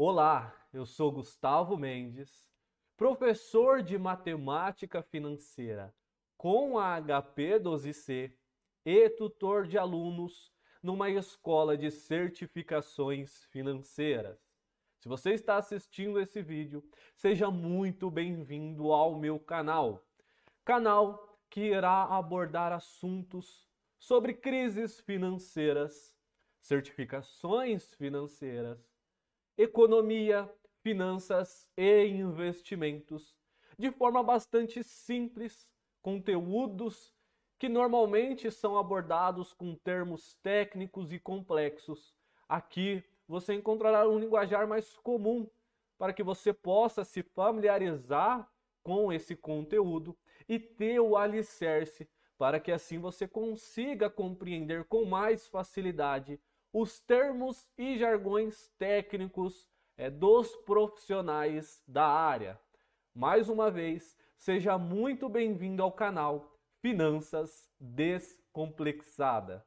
Olá, eu sou Gustavo Mendes, professor de matemática financeira com a HP 12C e tutor de alunos numa escola de certificações financeiras. Se você está assistindo esse vídeo, seja muito bem-vindo ao meu canal. Canal que irá abordar assuntos sobre crises financeiras, certificações financeiras, economia, finanças e investimentos de forma bastante simples, conteúdos que normalmente são abordados com termos técnicos e complexos. Aqui você encontrará um linguajar mais comum para que você possa se familiarizar com esse conteúdo e ter o alicerce para que assim você consiga compreender com mais facilidade os termos e jargões técnicos é, dos profissionais da área. Mais uma vez, seja muito bem-vindo ao canal Finanças Descomplexada.